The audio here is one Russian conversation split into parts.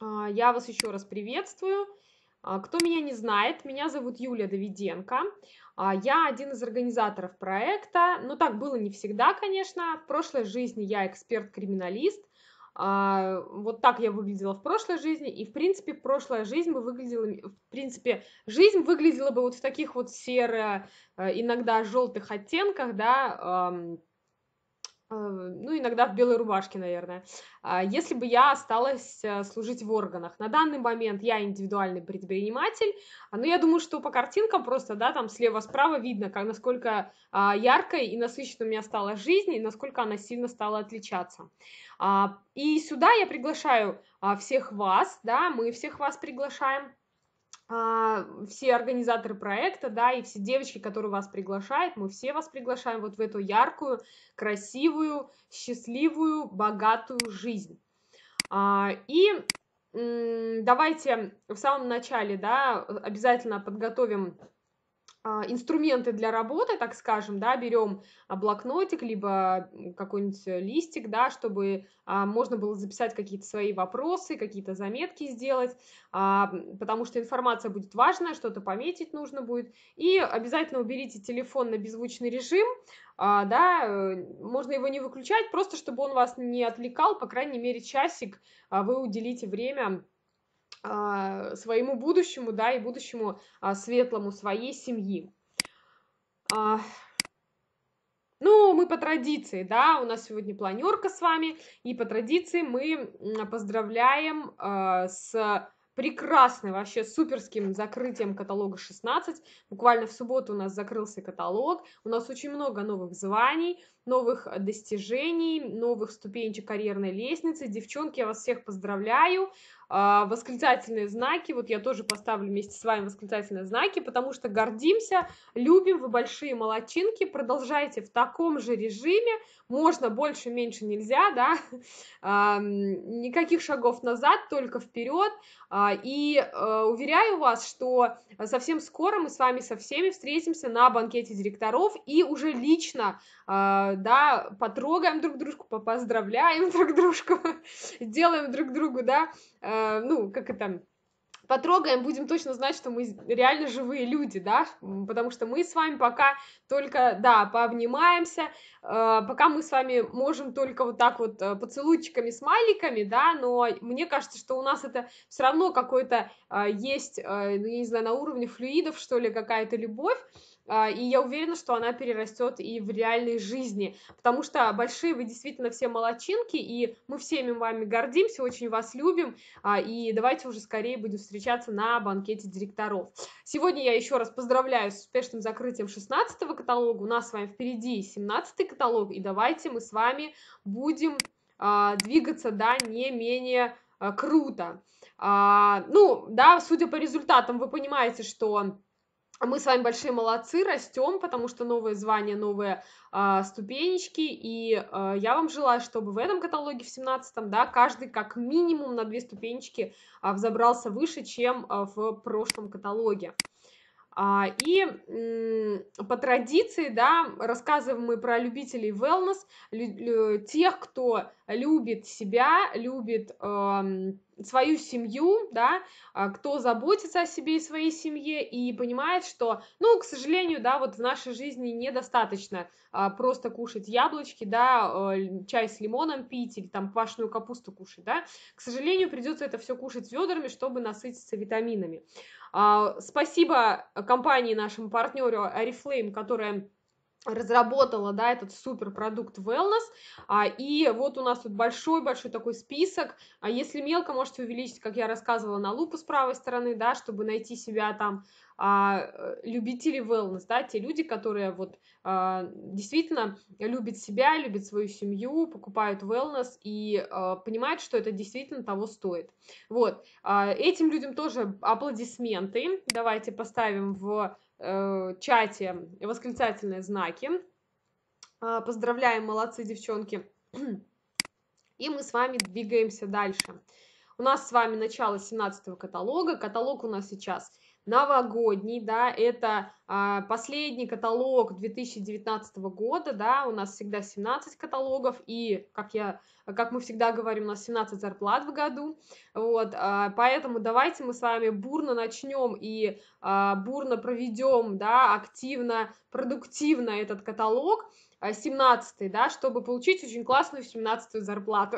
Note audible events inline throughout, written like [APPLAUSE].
А, я вас еще раз приветствую. А, кто меня не знает, меня зовут Юлия Давиденко. А, я один из организаторов проекта. Ну так было не всегда, конечно. В прошлой жизни я эксперт-криминалист. Вот так я выглядела в прошлой жизни. И, в принципе, прошлая жизнь бы выглядела... В принципе, жизнь выглядела бы вот в таких вот серо, э, иногда желтых оттенках, да, Э, ну, иногда в белой рубашке, наверное, а если бы я осталась э, служить в органах. На данный момент я индивидуальный предприниматель, а, но я думаю, что по картинкам просто, да, там слева-справа видно, как, насколько а, яркой и насыщенной у меня стала жизнь, и насколько она сильно стала отличаться. И сюда я приглашаю всех вас, да, мы всех вас приглашаем, а, все организаторы проекта, да, и все девочки, которые вас приглашают, мы все вас приглашаем вот в эту яркую, красивую, счастливую, богатую жизнь. А, и давайте в самом начале, да, обязательно подготовим а, инструменты для работы, так скажем, да, берем а, блокнотик, либо какой-нибудь э, листик, да, чтобы а, можно было записать какие-то свои вопросы, какие-то заметки сделать, потому что информация будет важная, что-то пометить нужно будет. И обязательно уберите телефон на беззвучный режим, да, э, можно его не выключать, просто чтобы он вас не отвлекал, по крайней мере, часик вы уделите время а, своему будущему, да, и будущему а, светлому своей семьи. А, ну, мы по традиции, да, у нас сегодня планерка с вами, и по традиции мы поздравляем э, с прекрасным, вообще суперским закрытием каталога 16. Буквально в субботу у нас закрылся каталог, у нас очень много новых званий, новых э, достижений, новых ступенечек карьерной лестницы. Девчонки, я вас всех поздравляю. А, восклицательные знаки, вот я тоже поставлю вместе с вами восклицательные знаки, потому что гордимся, любим, вы большие молочинки, продолжайте в таком же режиме, можно больше, меньше нельзя, да, а, никаких шагов назад, только вперед, а, и э, уверяю вас, что совсем скоро мы с вами со всеми встретимся на банкете директоров и уже лично да, потрогаем друг дружку, попоздравляем [LAUGHS] друг дружку, делаем друг другу, да, э, ну, как это, потрогаем, будем точно знать, что мы реально живые люди, да, потому что мы с вами пока только, да, пообнимаемся, э, пока мы с вами можем только вот так вот э, поцелуйчиками, смайликами, да, но мне кажется, что у нас это все равно какое то есть, ну, я не знаю, на уровне флюидов, что ли, какая-то любовь, а, и я уверена, что она перерастет и в реальной жизни, потому что большие вы действительно все молочинки, и мы всеми вами гордимся, очень вас любим, а, и давайте уже скорее будем встречаться на банкете директоров. Сегодня я еще раз поздравляю с успешным закрытием 16 каталога, у нас с вами впереди 17 каталог, и давайте мы с вами будем а, двигаться, да, не менее круто. ну, да, судя по результатам, вы понимаете, что мы с вами большие молодцы, растем, потому что новые звания, новые э, ступенечки, и э, я вам желаю, чтобы в этом каталоге, в 17-м, да, каждый как минимум на две ступенечки э, взобрался выше, чем э, в прошлом каталоге. А, и по традиции, да, рассказываем мы про любителей wellness, тех, кто любит себя, любит эм, свою семью, да, а, кто заботится о себе и своей семье и понимает, что, ну, к сожалению, да, вот в нашей жизни недостаточно а, просто кушать яблочки, да, э, чай с лимоном пить или там пашную капусту кушать, да, к сожалению, придется это все кушать ведрами, чтобы насытиться витаминами. А, спасибо э, компании, нашему партнеру Арифлейм, которая разработала, да, этот суперпродукт Wellness, а, и вот у нас тут большой-большой такой список, а если мелко, можете увеличить, как я рассказывала, на лупу с правой стороны, да, чтобы найти себя там, а, любители wellness, да, те люди, которые вот а, действительно любят себя, любят свою семью, покупают wellness и а, понимают, что это действительно того стоит. Вот, а, этим людям тоже аплодисменты, давайте поставим в э, чате восклицательные знаки. Э, поздравляем, молодцы, девчонки. [CLEARS THROAT] И мы с вами двигаемся дальше. У нас с вами начало 17 каталога. Каталог у нас сейчас новогодний, да, это а, последний каталог 2019 года, да, у нас всегда 17 каталогов, и, как я, как мы всегда говорим, у нас 17 зарплат в году, вот, а, поэтому давайте мы с вами бурно начнем и а, бурно проведем, да, активно, продуктивно этот каталог, 17 а, да, чтобы получить очень классную 17 зарплату,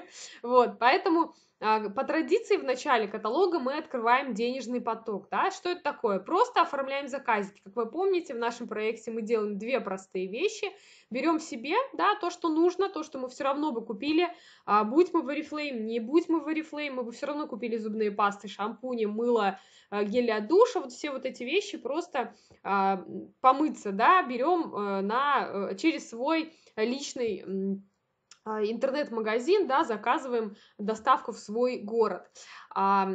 [LAUGHS] вот, поэтому а, по традиции в начале каталога мы открываем денежный поток. Да? Что это такое? Просто оформляем заказики. Как вы помните, в нашем проекте мы делаем две простые вещи. Берем себе да, то, что нужно, то, что мы все равно бы купили. А, будь мы в Oriflame, не будь мы в Oriflame, мы бы все равно купили зубные пасты, шампуни, мыло, а, гели от душа. Вот все вот эти вещи просто помыться. Да? Берем э, на, э, через свой личный а, интернет-магазин, да, заказываем доставку в свой город. А,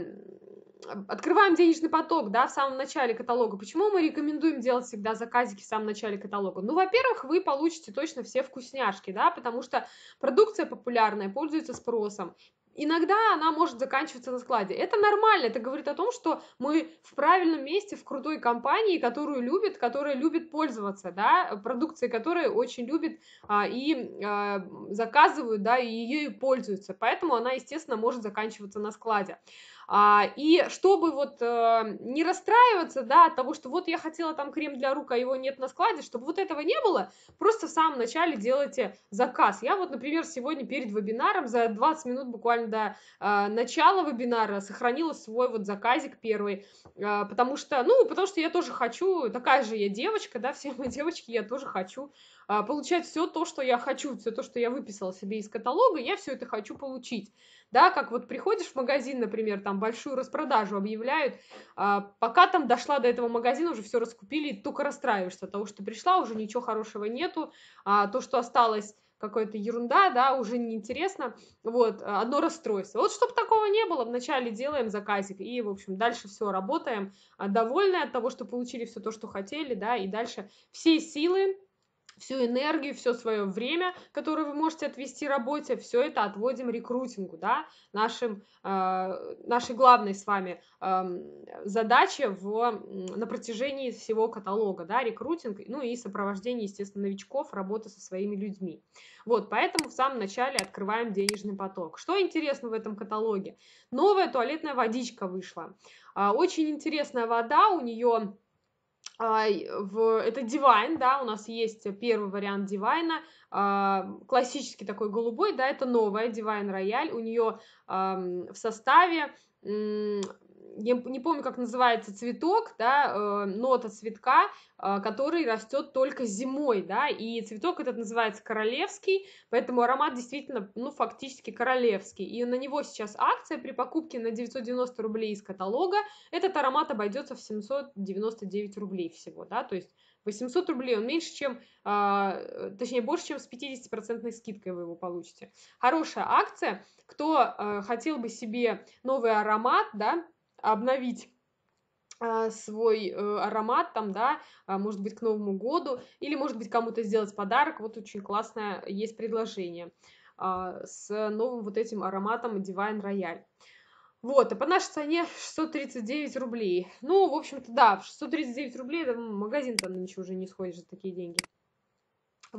открываем денежный поток, да, в самом начале каталога. Почему мы рекомендуем делать всегда заказики в самом начале каталога? Ну, во-первых, вы получите точно все вкусняшки, да, потому что продукция популярная, пользуется спросом иногда она может заканчиваться на складе. Это нормально, это говорит о том, что мы в правильном месте, в крутой компании, которую любят, которая любит пользоваться, да, продукцией которой очень любит а, и а, заказывают, да, и ее и пользуются. Поэтому она, естественно, может заканчиваться на складе. А, и чтобы вот э, не расстраиваться, да, от того, что вот я хотела там крем для рук, а его нет на складе, чтобы вот этого не было, просто в самом начале делайте заказ. Я вот, например, сегодня перед вебинаром за 20 минут буквально до э, начала вебинара сохранила свой вот заказик первый, э, потому что, ну, потому что я тоже хочу, такая же я девочка, да, все мы девочки, я тоже хочу получать все то, что я хочу, все то, что я выписала себе из каталога, я все это хочу получить да, как вот приходишь в магазин, например, там большую распродажу объявляют, а пока там дошла до этого магазина, уже все раскупили, и только расстраиваешься от того, что пришла, уже ничего хорошего нету, а то, что осталось какая-то ерунда, да, уже неинтересно, вот, а, одно расстройство. Вот чтобы такого не было, вначале делаем заказик и, в общем, дальше все, работаем, а, довольны от того, что получили все то, что хотели, да, и дальше все силы всю энергию, все свое время, которое вы можете отвести работе, все это отводим рекрутингу, да, нашим, э, нашей главной с вами э, задаче в, на протяжении всего каталога, да, рекрутинг, ну и сопровождение, естественно, новичков, работа со своими людьми. Вот, поэтому в самом начале открываем денежный поток. Что интересно в этом каталоге? Новая туалетная водичка вышла. А, очень интересная вода, у нее а, в, это Divine, да, у нас есть первый вариант Divine, а, классический такой голубой, да, это новая Divine Royale, у нее в составе я не помню, как называется цветок, да, э, нота цветка, э, который растет только зимой, да, и цветок этот называется королевский, поэтому аромат действительно, ну, фактически королевский. И на него сейчас акция при покупке на 990 рублей из каталога, этот аромат обойдется в 799 рублей всего, да, то есть 800 рублей, он меньше, чем, э, точнее, больше, чем с 50% скидкой вы его получите. Хорошая акция. Кто э, хотел бы себе новый аромат, да, обновить а, свой э, аромат там, да, а, может быть, к Новому году, или, может быть, кому-то сделать подарок, вот очень классное есть предложение а, с новым вот этим ароматом Divine Royale. Вот, а по нашей цене 639 рублей. Ну, в общем-то, да, 639 рублей, это магазин там ничего уже не сходишь за такие деньги.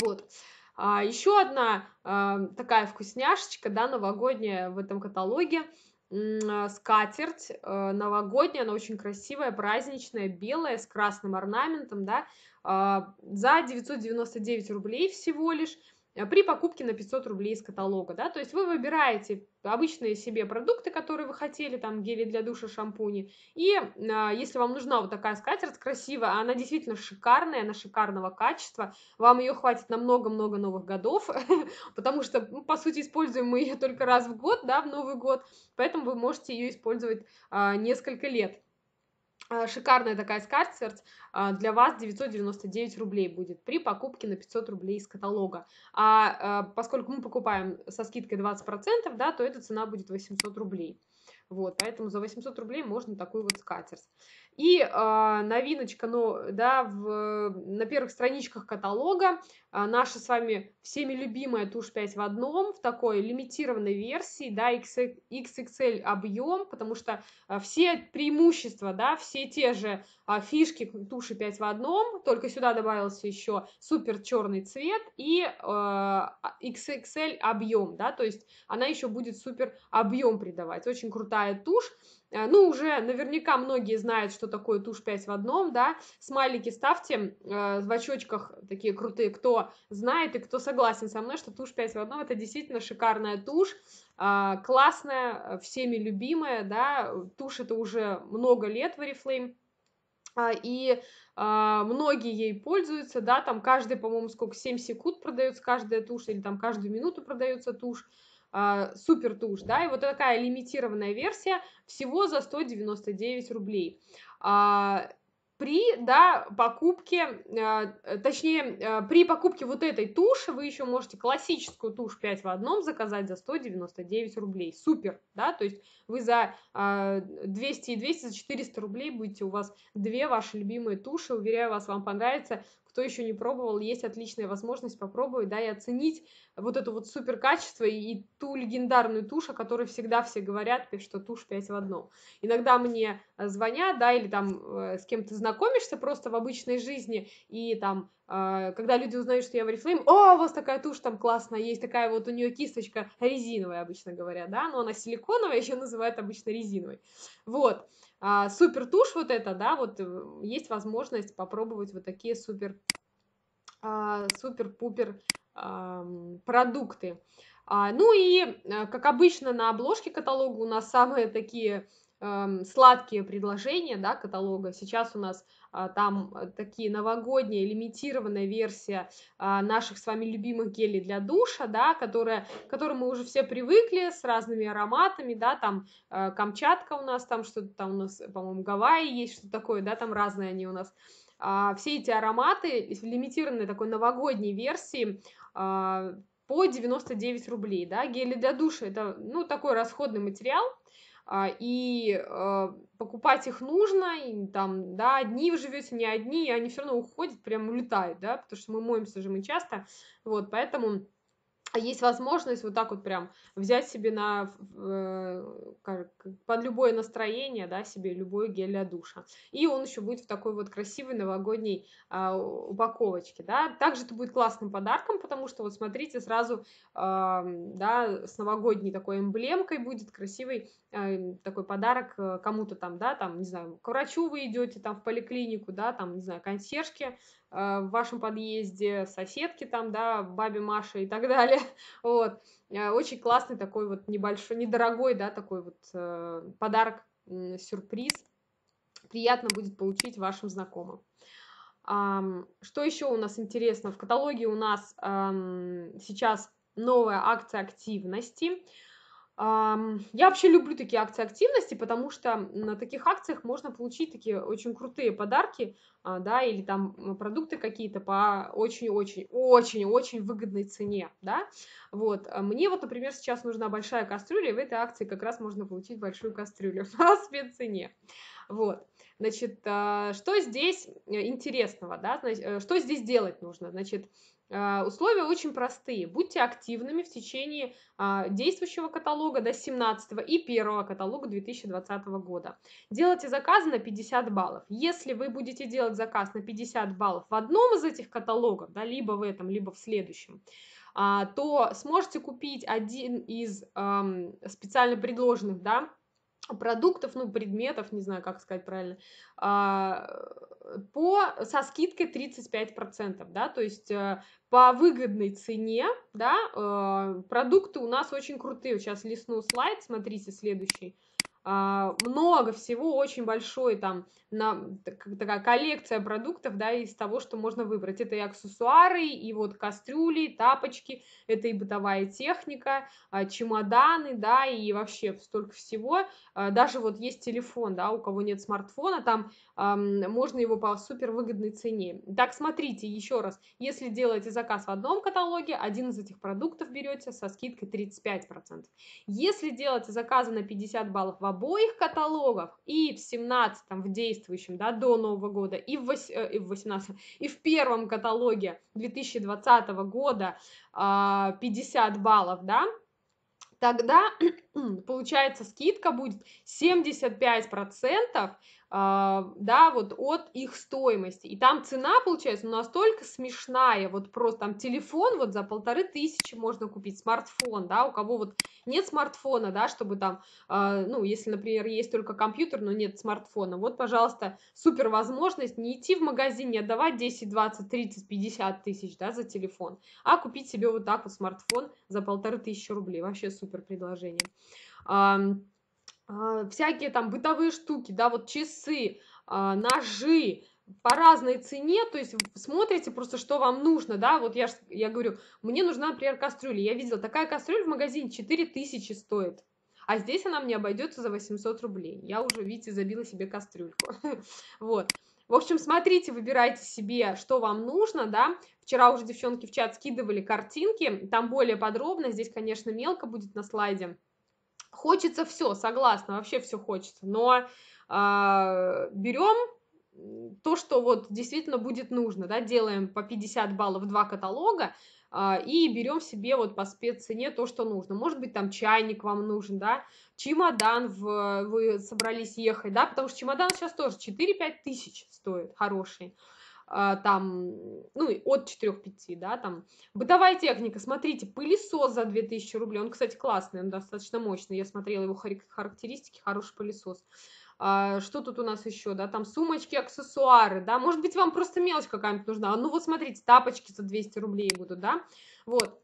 Вот. А, еще одна а, такая вкусняшечка, да, новогодняя в этом каталоге – а, скатерть э, новогодняя, она очень красивая, праздничная, белая, с красным орнаментом, да, а, за 999 рублей всего лишь. Э, при покупке на 500 рублей из каталога, да, то есть вы выбираете обычные себе продукты, которые вы хотели, там гели для душа, шампуни, и э, если вам нужна вот такая скатерть красивая, а она действительно шикарная, она шикарного качества, вам ее хватит на много-много новых годов, [LAUGHS] потому что, ну, по сути, используем мы ее только раз в год, да, в Новый год, поэтому вы можете ее использовать э, несколько лет. А, шикарная такая скатерть а, для вас 999 рублей будет при покупке на 500 рублей из каталога. А, а поскольку мы покупаем со скидкой 20%, да, то эта цена будет 800 рублей. Вот, поэтому за 800 рублей можно такую вот скатерть. И э, новиночка, ну, да, в, на первых страничках каталога э, наша с вами всеми любимая тушь 5 в одном в такой лимитированной версии, да, XXL объем, потому что э, все преимущества, да, все те же э, фишки туши 5 в одном, только сюда добавился еще супер черный цвет и э, XXL объем, да, то есть она еще будет супер объем придавать. Очень крутая тушь. Э, ну, уже наверняка многие знают, что такое тушь 5 в одном, да, смайлики ставьте э, в очочках такие крутые, кто знает и кто согласен со мной, что тушь 5 в одном, это действительно шикарная тушь, э, классная, всеми любимая, да, тушь это уже много лет в Oriflame, а, и э, многие ей пользуются, да, там каждый, по-моему, сколько, 7 секунд продается каждая тушь, или там каждую минуту продается тушь, а, супер тушь, да, и вот такая лимитированная версия всего за 199 рублей. А, при, да, покупке, э, точнее, э, при покупке вот этой туши вы еще можете классическую тушь 5 в одном заказать за 199 рублей. Супер, да, то есть вы за э, 200 и 200, за 400 рублей будете у вас две ваши любимые туши, уверяю вас, вам понравится. Кто еще не пробовал, есть отличная возможность попробовать, да, и оценить вот это вот супер качество и ту легендарную тушь, о которой всегда все говорят, что тушь 5 в одном. Иногда мне э, звонят, да, или там э, с кем то знакомишься просто в обычной жизни, и там, э, когда люди узнают, что я в Oriflame, о, у вас такая тушь там классная, есть такая вот у нее кисточка резиновая, обычно говоря, да, но она силиконовая, [LAUGHS] еще называют обычно резиновой. Вот. А, супер тушь вот эта, да, вот э, есть возможность попробовать вот такие супер а, супер-пупер продукты. А, ну и, э, как обычно, на обложке каталога у нас самые такие эм, сладкие предложения да, каталога. Сейчас у нас а, там э, такие новогодние, лимитированная версия а, наших с вами любимых гелей для душа, да, которая, к которым мы уже все привыкли, с разными ароматами, да, там э, Камчатка у нас, там что-то там у нас, по-моему, Гавайи есть, что-то такое, да, там разные они у нас. все эти ароматы в лимитированной такой новогодней версии, а, по 99 рублей, да, гели для душа, это, ну, такой расходный материал, а, и а, покупать их нужно, и там, да, одни вы живете, не одни, и они все равно уходят, прям улетают, да, потому что мы моемся же мы часто, вот, поэтому а есть возможность вот так вот прям взять себе на э, под любое настроение, да, себе любой гель для душа. И он еще будет в такой вот красивой новогодней а, упаковочке, да. Также это будет классным подарком, потому что вот смотрите сразу, а, да, с новогодней такой эмблемкой будет красивый э, такой подарок э, кому-то там, да, там, не знаю, к врачу вы идете, там, в поликлинику, да, там, не знаю, консьержке, Э, в вашем подъезде, соседки там, да, бабе маша и так далее, [LAUGHS] вот. Э, очень классный такой вот небольшой, недорогой, да, такой вот э, подарок, сюрприз. Приятно будет получить вашим знакомым. Что еще у нас интересно? В каталоге у нас сейчас новая акция активности. Я вообще люблю такие акции активности, потому что на таких акциях можно получить такие очень крутые подарки, а, да, или там продукты какие-то по очень-очень-очень-очень выгодной цене, да. Вот, а мне вот, например, сейчас нужна большая кастрюля, и в этой акции как раз можно получить большую кастрюлю по [LAUGHS] спеццене. Вот. Значит, а, что здесь э, интересного, да, значит, э, что здесь делать нужно? Значит, а, условия очень простые. Будьте активными в течение а, действующего каталога до 17 и первого каталога 2020 года. Делайте заказы на 50 баллов. Если вы будете делать заказ на 50 баллов в одном из этих каталогов, да, либо в этом, либо в следующем, а, то сможете купить один из специально предложенных да, продуктов, ну, предметов, не знаю, как сказать правильно, а, по, со скидкой 35%, да, то есть э, по выгодной цене, да, э, продукты у нас очень крутые. Сейчас листну слайд, смотрите следующий. А, много всего, очень большой там на, такая коллекция продуктов, да, из того, что можно выбрать. Это и аксессуары, и вот кастрюли, тапочки, это и бытовая техника, а, чемоданы, да, и вообще столько всего. А, даже вот есть телефон, да, у кого нет смартфона, там можно его по супер выгодной цене. Так, смотрите еще раз, если делаете заказ в одном каталоге, один из этих продуктов берете со скидкой 35%. Если делаете заказы на 50 баллов в обоих каталогах, и в 17-м, в действующем, да, до Нового года, и в, 18 э, и в первом каталоге 2020 года 50 а, баллов, да, тогда [CLEARS THROAT] получается скидка будет 75% процентов а, да, вот от их стоимости. И там цена, получается, ну, настолько смешная, вот просто там телефон вот за полторы тысячи можно купить, смартфон, да, у кого вот нет смартфона, да, чтобы там, а, ну, если, например, есть только компьютер, но нет смартфона, вот, пожалуйста, супер возможность не идти в магазин, не отдавать 10, 20, 30, 50 тысяч, да, за телефон, а купить себе вот так вот смартфон за полторы тысячи рублей. Вообще супер предложение. А, всякие там бытовые штуки, да, вот часы, а, ножи, по разной цене, то есть смотрите просто, что вам нужно, да, вот я, я говорю, мне нужна, например, кастрюля, я видела, такая кастрюля в магазине 4000 стоит, а здесь она мне обойдется за 800 рублей, я уже, видите, забила себе кастрюльку, [LAUGHS] вот. В общем, смотрите, выбирайте себе, что вам нужно, да. Вчера уже девчонки в чат скидывали картинки, там более подробно, здесь, конечно, мелко будет на слайде Хочется все, согласна, вообще все хочется, но э, а, берем то, что вот действительно будет нужно, да, делаем по 50 баллов два каталога а, и берем себе вот по спеццене то, что нужно. Может быть, там чайник вам нужен, да, чемодан в, вы собрались ехать, да, потому что чемодан сейчас тоже 4-5 тысяч стоит хороший. А, там, ну, от 4-5, да, там. Бытовая техника, смотрите, пылесос за 2000 рублей, он, кстати, классный, он достаточно мощный, я смотрела его характеристики, хороший пылесос. А, что тут у нас еще, да, там сумочки, аксессуары, да, может быть, вам просто мелочь какая-нибудь нужна, а ну, вот смотрите, тапочки за 200 рублей будут, да, вот,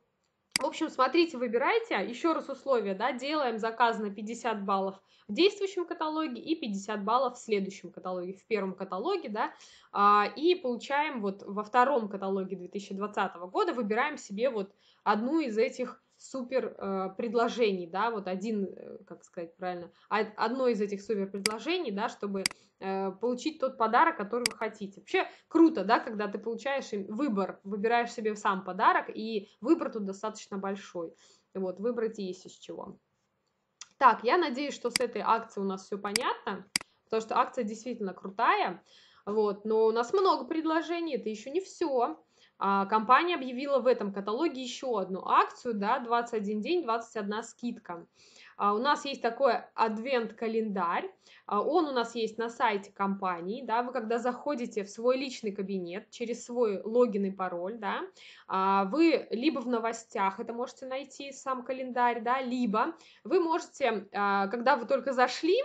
в общем, смотрите, выбирайте. Еще раз условия, да, делаем заказ на 50 баллов в действующем каталоге и 50 баллов в следующем каталоге, в первом каталоге, да, а, и получаем вот во втором каталоге 2020 года, выбираем себе вот одну из этих супер э, предложений, да, вот один, э, как сказать правильно, одно из этих супер предложений, да, чтобы э, получить тот подарок, который вы хотите. Вообще круто, да, когда ты получаешь выбор, выбираешь себе сам подарок, и выбор тут достаточно большой. Вот, выбрать есть из чего. Так, я надеюсь, что с этой акцией у нас все понятно, потому что акция действительно крутая, вот, но у нас много предложений, это еще не все. А, компания объявила в этом каталоге еще одну акцию, да, 21 день, 21 скидка. А, у нас есть такой адвент-календарь, а, он у нас есть на сайте компании, да, вы когда заходите в свой личный кабинет через свой логин и пароль, да, вы либо в новостях это можете найти, сам календарь, да, либо вы можете, когда вы только зашли,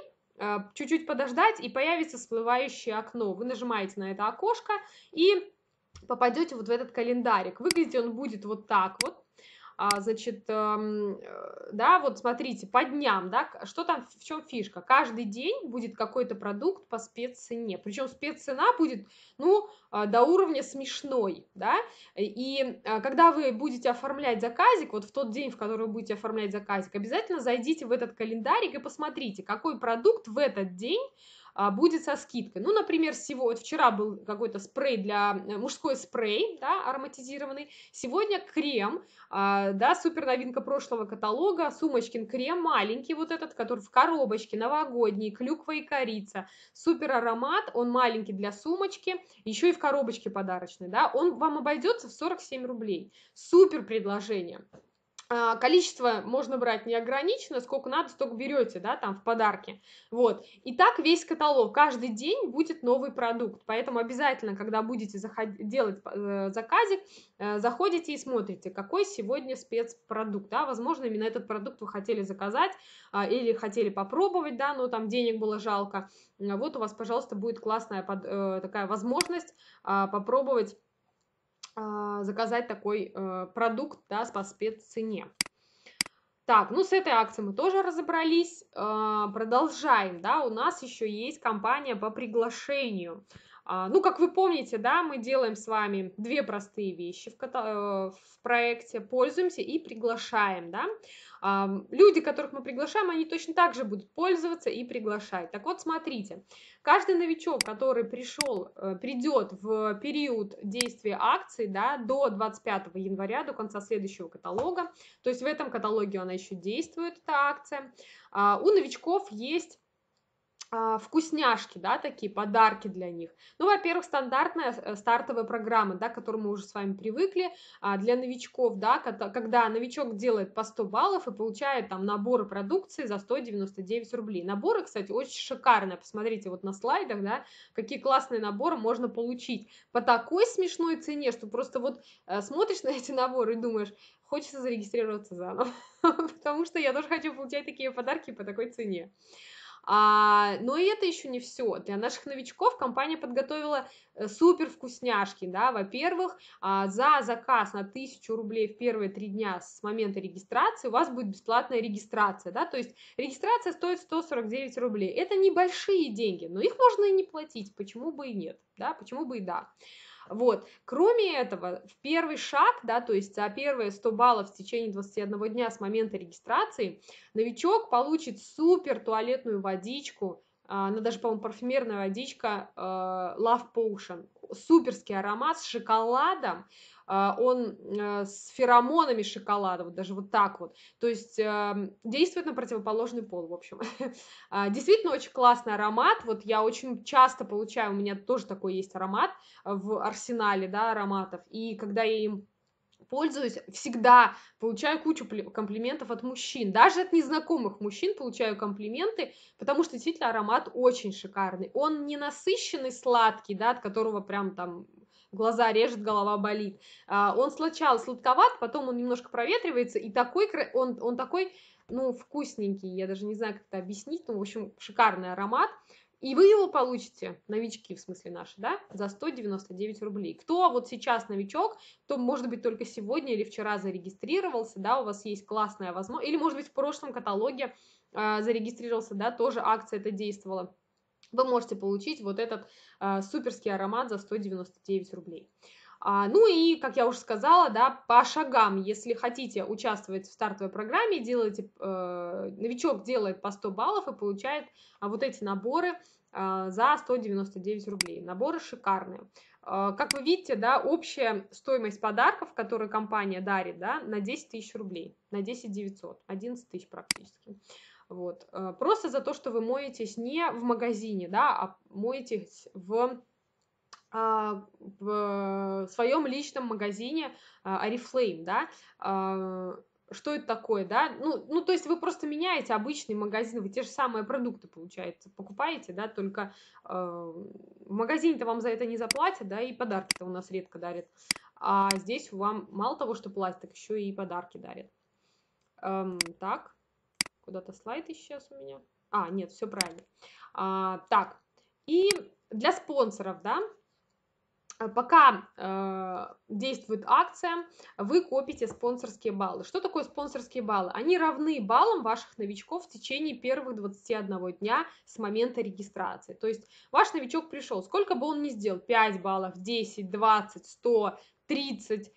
чуть-чуть подождать, и появится всплывающее окно. Вы нажимаете на это окошко, и попадете вот в этот календарик. выглядит он будет вот так вот. А, значит, эм, э, да, вот смотрите, по дням, да, что там, в чем фишка? Каждый день будет какой-то продукт по спеццене, причем спеццена будет, ну, э, до уровня смешной, да, и э, когда вы будете оформлять заказик, вот в тот день, в который вы будете оформлять заказик, обязательно зайдите в этот календарик и посмотрите, какой продукт в этот день а, будет со скидкой. Ну, например, сегодня вот вчера был какой-то спрей для, э, мужской спрей, да, ароматизированный, сегодня крем, а, да, супер новинка прошлого каталога, Сумочкин крем маленький вот этот, который в коробочке, новогодний, клюква и корица, супер аромат, он маленький для сумочки, еще и в коробочке подарочный, да, он вам обойдется в 47 рублей, супер предложение. А, количество можно брать неограниченно, сколько надо, столько берете, да, там в подарки. Вот. И так весь каталог. Каждый день будет новый продукт. Поэтому обязательно, когда будете заходить, делать э, заказик, э, заходите и смотрите, какой сегодня спецпродукт. Да, возможно, именно этот продукт вы хотели заказать э, или хотели попробовать, да, но там денег было жалко. Э, вот у вас, пожалуйста, будет классная под, э, такая возможность а, попробовать а, заказать такой э, продукт да, по спеццене. Так, ну с этой акцией мы тоже разобрались. А, продолжаем, да, у нас еще есть компания по приглашению. А, ну, как вы помните, да, мы делаем с вами две простые вещи в, э, в проекте, пользуемся и приглашаем, да. Люди, которых мы приглашаем, они точно так же будут пользоваться и приглашать. Так вот, смотрите, каждый новичок, который пришел, э, придет в период действия акции, да, до 25 января, до конца следующего каталога, то есть в этом каталоге она еще действует, эта акция, а, у новичков есть а, вкусняшки, да, такие подарки для них. Ну, во-первых, стандартная э, стартовая программа, да, к которой мы уже с вами привыкли, а, для новичков, да, когда новичок делает по 100 баллов и получает там наборы продукции за 199 рублей. Наборы, кстати, очень шикарные, посмотрите вот на слайдах, да, какие классные наборы можно получить по такой смешной цене, что просто вот э, смотришь на эти наборы и думаешь, хочется зарегистрироваться заново, [LAUGHS] потому что я тоже хочу получать такие подарки по такой цене. А, но и это еще не все. Для наших новичков компания подготовила э, супер вкусняшки. Да? Во-первых, а, за заказ на 1000 рублей в первые три дня с момента регистрации у вас будет бесплатная регистрация. Да? То есть регистрация стоит 149 рублей. Это небольшие деньги, но их можно и не платить. Почему бы и нет? Да? Почему бы и да? Вот. Кроме этого, в первый шаг, да, то есть за первые 100 баллов в течение 21 дня с момента регистрации новичок получит супер туалетную водичку, а, она даже, по-моему, парфюмерная водичка а, Love Potion. Суперский аромат с шоколадом, а, он а, с феромонами шоколада, вот даже вот так вот. То есть эм, действует на противоположный пол, в общем. [LAUGHS] А, действительно очень классный аромат, вот я очень часто получаю, у меня тоже такой есть аромат э, в арсенале, да, ароматов, и когда я им пользуюсь, всегда получаю кучу комплиментов от мужчин. Даже от незнакомых мужчин получаю комплименты, потому что действительно аромат очень шикарный. Он не насыщенный сладкий, да, от которого прям там глаза режет, голова болит. А, он сначала сладковат, потом он немножко проветривается, и такой, он, он такой, ну, вкусненький, я даже не знаю, как это объяснить, ну, в общем, шикарный аромат. И вы его получите, новички, в смысле наши, да, за 199 рублей. Кто вот сейчас новичок, то может быть, только сегодня или вчера зарегистрировался, да, у вас есть классная возможность, или, может быть, в прошлом каталоге э, зарегистрировался, да, тоже акция это действовала вы можете получить вот этот э, суперский аромат за 199 рублей. А, ну и, как я уже сказала, да, по шагам, если хотите участвовать в стартовой программе, делайте, э, новичок делает по 100 баллов и получает а, вот эти наборы э, за 199 рублей. Наборы шикарные. А, как вы видите, да, общая стоимость подарков, которые компания дарит, да, на 10 тысяч рублей, на 10 900, 11 тысяч практически. Вот. Э, просто за то, что вы моетесь не в магазине, да, а моетесь в а, в э, своем личном магазине Арифлейм, э, да, а, что это такое, да? Ну, ну, то есть вы просто меняете обычный магазин, вы те же самые продукты, получается, покупаете, да, только э, в магазине-то вам за это не заплатят, да, и подарки-то у нас редко дарят. А здесь вам мало того, что платят, так еще и подарки дарят. Эм, так. Куда-то слайд исчез у меня. А, нет, все правильно. А, так, и для спонсоров, да, пока э, действует акция, вы копите спонсорские баллы. Что такое спонсорские баллы? Они равны баллам ваших новичков в течение первых 21 дня с момента регистрации. То есть ваш новичок пришел, сколько бы он ни сделал, 5 баллов, 10, 20, 100, 30,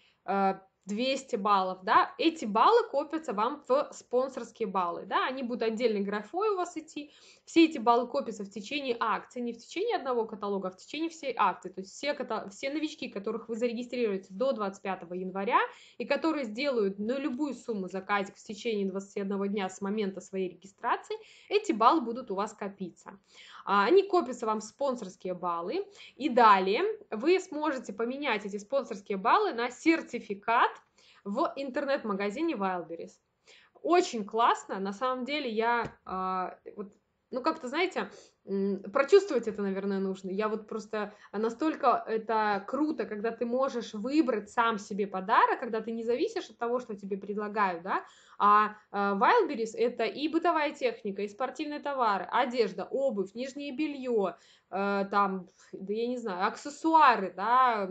200 баллов, да, эти баллы копятся вам в спонсорские баллы, да, они будут отдельной графой у вас идти, все эти баллы копятся в течение акции, не в течение одного каталога, а в течение всей акции, то есть все, все новички, которых вы зарегистрируете до 25 января и которые сделают на любую сумму заказик в течение 21 дня с момента своей регистрации, эти баллы будут у вас копиться. А, они копятся вам в спонсорские баллы. И далее вы сможете поменять эти спонсорские баллы на сертификат в интернет-магазине Wildberries. Очень классно, на самом деле я, а, вот, ну как-то, знаете, прочувствовать это, наверное, нужно. Я вот просто а настолько это круто, когда ты можешь выбрать сам себе подарок, когда ты не зависишь от того, что тебе предлагают, да. А, а Wildberries это и бытовая техника, и спортивные товары, одежда, обувь, нижнее белье, э, там, да я не знаю, аксессуары, да,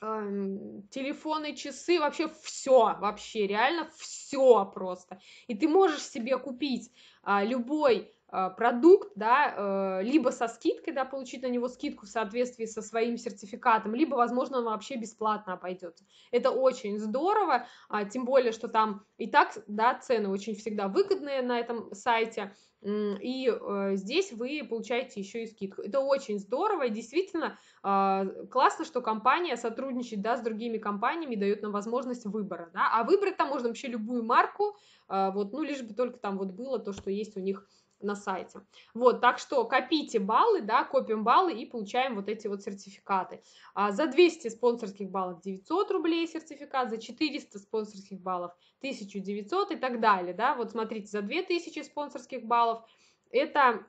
эм, телефоны, часы, вообще все, вообще реально все просто. И ты можешь себе купить а, любой Э, продукт, да, э, либо со скидкой, да, получить на него скидку в соответствии со своим сертификатом, либо, возможно, он вообще бесплатно обойдется. Это очень здорово, а, тем более, что там и так, да, цены очень всегда выгодные на этом сайте, и э, здесь вы получаете еще и скидку. Это очень здорово, и действительно а, классно, что компания сотрудничает, да, с другими компаниями, дает нам возможность выбора, да, а выбрать там можно вообще любую марку, а, вот, ну, лишь бы только там вот было то, что есть у них на сайте. Вот, так что копите баллы, да, копим баллы и получаем вот эти вот сертификаты. А за 200 спонсорских баллов 900 рублей сертификат, за 400 спонсорских баллов 1900 и так далее, да. Вот смотрите, за 2000 спонсорских баллов это...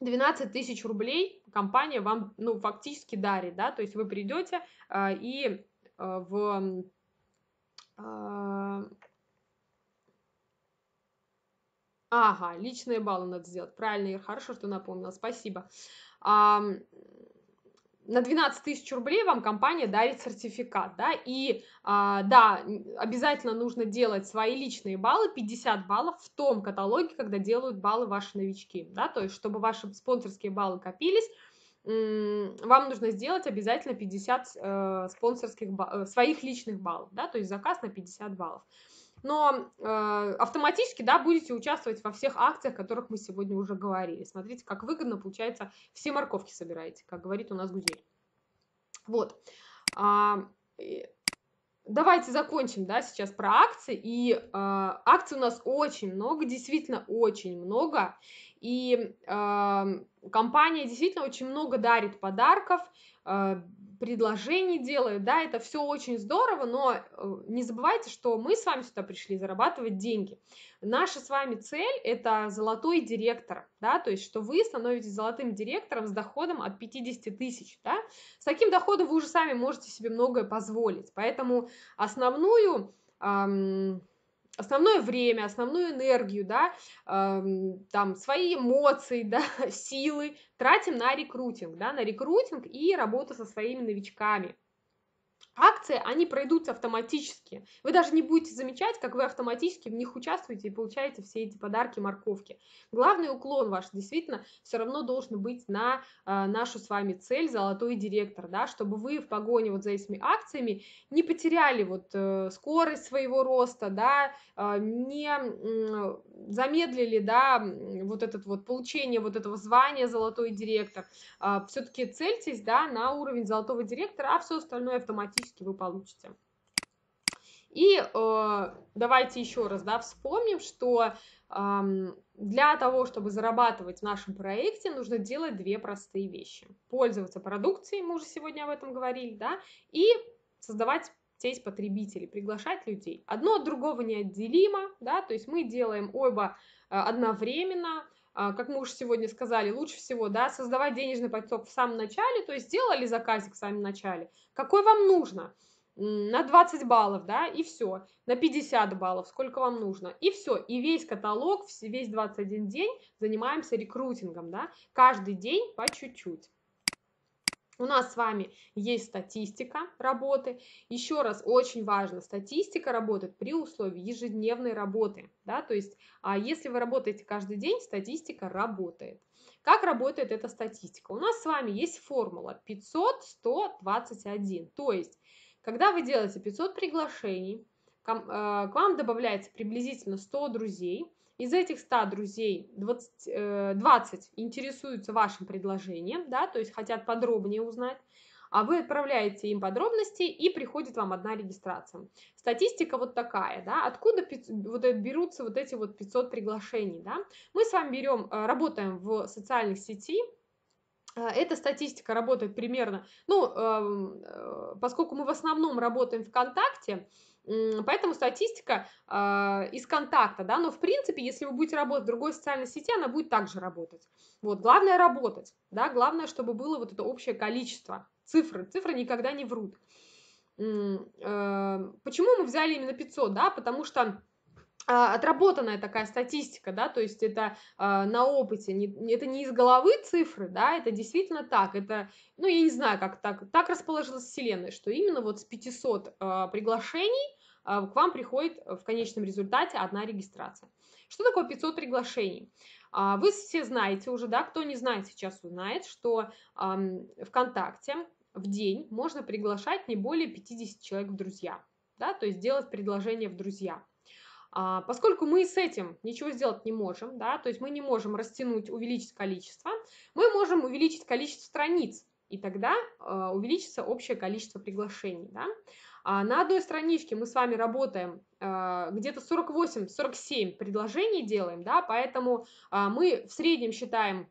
12 тысяч рублей компания вам, ну, фактически дарит, да, то есть вы придете э, и э, в а, Ага, личные баллы надо сделать. Правильно, Ир, хорошо, что напомнила. Спасибо. А, на 12 тысяч рублей вам компания дарит сертификат, да, и, а, да, обязательно нужно делать свои личные баллы, 50 баллов в том каталоге, когда делают баллы ваши новички, да, то есть, чтобы ваши спонсорские баллы копились, вам нужно сделать обязательно 50 э, спонсорских, э, своих личных баллов, да, то есть заказ на 50 баллов но э, автоматически, да, будете участвовать во всех акциях, о которых мы сегодня уже говорили. Смотрите, как выгодно, получается, все морковки собираете, как говорит у нас Гузель. Вот. А, давайте закончим, да, сейчас про акции. И э, акций у нас очень много, действительно очень много. И э, компания действительно очень много дарит подарков, э, предложений делают, да, это все очень здорово, но э, не забывайте, что мы с вами сюда пришли зарабатывать деньги. Наша с вами цель – это золотой директор, да, то есть, что вы становитесь золотым директором с доходом от 50 тысяч, да. С таким доходом вы уже сами можете себе многое позволить, поэтому основную эм, основное время, основную энергию, да, э, там, свои эмоции, [LAUGHS] да, силы тратим на рекрутинг, да, на рекрутинг и работу со своими новичками акции, они пройдутся автоматически. Вы даже не будете замечать, как вы автоматически в них участвуете и получаете все эти подарки, морковки. Главный уклон ваш действительно все равно должен быть на э, нашу с вами цель «Золотой директор», да, чтобы вы в погоне вот за этими акциями не потеряли вот э, скорость своего роста, да, э, не э, замедлили, да, вот этот вот получение вот этого звания «Золотой директор». Э, а, Все-таки цельтесь, да, на уровень «Золотого директора», а все остальное автоматически автоматически вы получите. И э, давайте еще раз да, вспомним, что э, для того, чтобы зарабатывать в нашем проекте, нужно делать две простые вещи. Пользоваться продукцией, мы уже сегодня об этом говорили, да, и создавать сеть потребителей, приглашать людей. Одно от другого неотделимо, да, то есть мы делаем оба э, одновременно, а, как мы уже сегодня сказали, лучше всего, да, создавать денежный поток в самом начале, то есть сделали заказик в самом начале, какой вам нужно, на 20 баллов, да, и все, на 50 баллов, сколько вам нужно, и все, и весь каталог, весь 21 день занимаемся рекрутингом, да, каждый день по чуть-чуть. У нас с вами есть статистика работы. Еще раз, очень важно, статистика работает при условии ежедневной работы. Да? То есть, а если вы работаете каждый день, статистика работает. Как работает эта статистика? У нас с вами есть формула 500-121. То есть, когда вы делаете 500 приглашений, э, к вам добавляется приблизительно 100 друзей, из этих 100 друзей 20, 20 э, интересуются вашим предложением, да, то есть хотят подробнее узнать, а вы отправляете им подробности и приходит вам одна регистрация. Статистика вот такая, да, откуда 500, вот э, берутся вот эти вот 500 приглашений, да. Мы с вами берем, э, работаем в социальных сети, эта статистика работает примерно, ну, эм, поскольку мы в основном работаем ВКонтакте, Поэтому статистика э, из контакта, да, но в принципе, если вы будете работать в другой социальной сети, она будет также работать. Вот, главное работать, да, главное, чтобы было вот это общее количество, цифр. цифры никогда не врут. Э, почему мы взяли именно 500, да, потому что а, отработанная такая статистика, да, то есть это э, на опыте, не, это не из головы цифры, да, это действительно так, это, ну, я не знаю, как так, так расположилась Вселенная, что именно вот с 500 э, а, приглашений э, к вам приходит в конечном результате одна регистрация. Что такое 500 приглашений? Э, вы все знаете уже, да, кто не знает, сейчас узнает, что э, ВКонтакте в день можно приглашать не более 50 человек в друзья, да, то есть делать предложение в друзья – а, поскольку мы с этим ничего сделать не можем, да, то есть мы не можем растянуть, увеличить количество, мы можем увеличить количество страниц, и тогда а, увеличится общее количество приглашений. Да. А, на одной страничке мы с вами работаем где-то 48-47 предложений делаем, да, поэтому мы в среднем считаем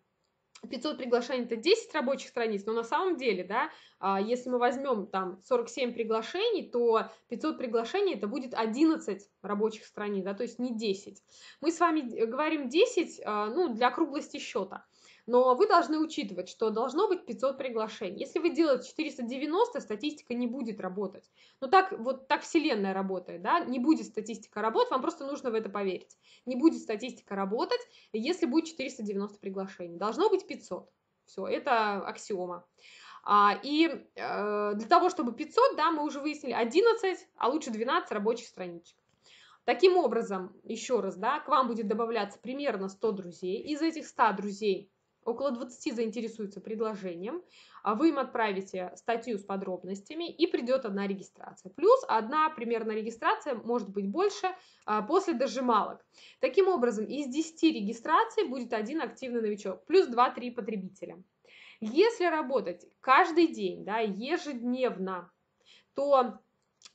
500 приглашений это 10 рабочих страниц, но на самом деле, да, а, если мы возьмем там 47 приглашений, то 500 приглашений это будет 11 рабочих страниц, да, то есть не 10. Мы с вами э, говорим 10, а, ну, для круглости счета. Но вы должны учитывать, что должно быть 500 приглашений. Если вы делаете 490, статистика не будет работать. Но так вот так вселенная работает, да? Не будет статистика работать, вам просто нужно в это поверить. Не будет статистика работать, если будет 490 приглашений. Должно быть 500. Все, это аксиома. А, и э, для того, чтобы 500, да, мы уже выяснили 11, а лучше 12 рабочих страничек. Таким образом, еще раз, да, к вам будет добавляться примерно 100 друзей. Из этих 100 друзей около 20 заинтересуются предложением, а вы им отправите статью с подробностями и придет одна регистрация. Плюс одна примерно регистрация, может быть больше, а, после дожималок. Таким образом, из 10 регистраций будет один активный новичок, плюс 2-3 потребителя. Если работать каждый день, да, ежедневно, то